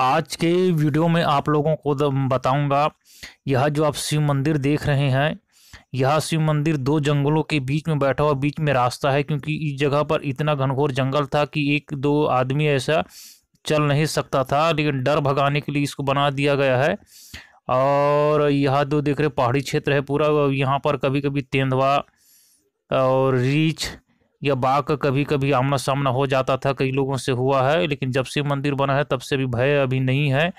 आज के वीडियो में आप लोगों को बताऊंगा यह जो आप शिव मंदिर देख रहे हैं यह शिव मंदिर दो जंगलों के बीच में बैठा हुआ बीच में रास्ता है क्योंकि इस जगह पर इतना घनघोर जंगल था कि एक दो आदमी ऐसा चल नहीं सकता था लेकिन डर भगाने के लिए इसको बना दिया गया है और यह दो देख रहे पहाड़ी क्षेत्र है पूरा यहाँ पर कभी कभी तेंदवा और रीछ यह बाघ कभी कभी आमना सामना हो जाता था कई लोगों से हुआ है लेकिन जब से मंदिर बना है तब से भी भय अभी नहीं है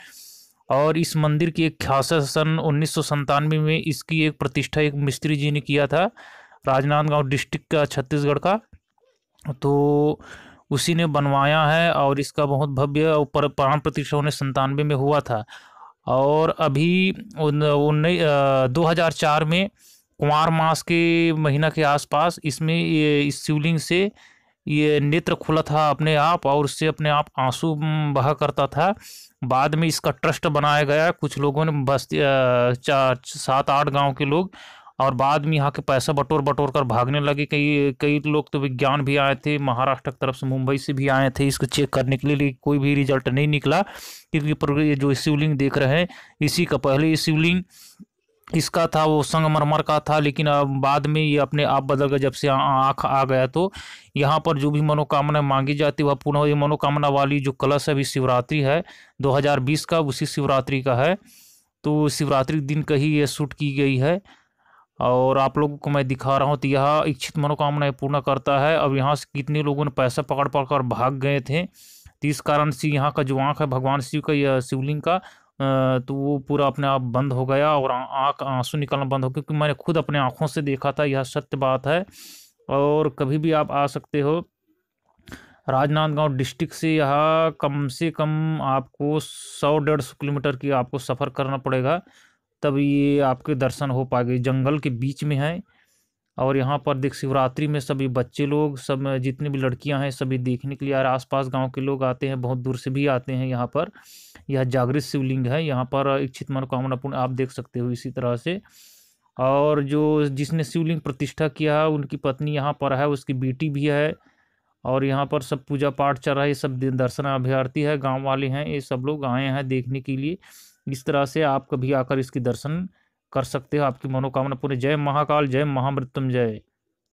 और इस मंदिर की एक ख्यास सन उन्नीस में इसकी एक प्रतिष्ठा एक मिस्त्री जी ने किया था राजनांदगांव डिस्ट्रिक्ट का छत्तीसगढ़ का तो उसी ने बनवाया है और इसका बहुत भव्य और प्राण प्रतिष्ठा उन्नीस संतानवे में हुआ था और अभी उन्नीस दो हज़ार चार में कुमार मास के महीना के आसपास इसमें ये इस शिवलिंग से ये नेत्र खुला था अपने आप और उससे अपने आप आंसू बहा करता था बाद में इसका ट्रस्ट बनाया गया कुछ लोगों ने बस्ती सात आठ गांव के लोग और बाद में यहाँ के पैसा बटोर बटोर कर भागने लगे कई कई लोग तो विज्ञान भी आए थे महाराष्ट्र की तरफ से मुंबई से भी आए थे इसको चेक करने के लिए कोई भी रिजल्ट नहीं निकला क्योंकि जो शिवलिंग देख रहे हैं इसी का पहले शिवलिंग इसका था वो संगमरमर का था लेकिन अब बाद में ये अपने आप बदल गया जब से आँख आ गया तो यहाँ पर जो भी मनोकामना मांगी जाती है वह पुनः ये मनोकामना वाली जो कलश है अभी शिवरात्रि है 2020 का उसी शिवरात्रि का है तो शिवरात्रि दिन कहीं ये शूट की गई है और आप लोगों को मैं दिखा रहा हूँ तो यह इच्छित मनोकामनाएं पूर्ण करता है अब यहाँ से कितने लोगों ने पैसा पकड़ पकड़ भाग गए थे तो इस कारण से यहाँ का जो आँख है भगवान शिव का यह शिवलिंग का तो वो पूरा अपने आप बंद हो गया और आँख आंसू निकलना बंद हो गया क्योंकि मैंने खुद अपने आँखों से देखा था यह सत्य बात है और कभी भी आप आ सकते हो राजनांदगांव डिस्ट्रिक्ट से यहाँ कम से कम आपको सौ डेढ़ सौ किलोमीटर की आपको सफ़र करना पड़ेगा तब ये आपके दर्शन हो पाएंगे जंगल के बीच में है और यहाँ पर देख शिवरात्रि में सभी बच्चे लोग सब जितने भी लड़कियाँ हैं सभी देखने के लिए और आसपास गांव के लोग आते हैं बहुत दूर से भी आते हैं यहाँ पर यह जागृत शिवलिंग है यहाँ पर इच्छित मनोकामना पूर्ण आप देख सकते हो इसी तरह से और जो जिसने शिवलिंग प्रतिष्ठा किया है उनकी पत्नी यहाँ पर है उसकी बेटी भी है और यहाँ पर सब पूजा पाठ चल रहा है ये सब दर्शन अभ्यार्थी है गाँव वाले हैं ये सब लोग आए हैं देखने के लिए इस तरह से आप कभी आकर इसके दर्शन कर सकते हो आपकी मनोकामना पूरी जय महाकाल जय महामृत्युंजय जय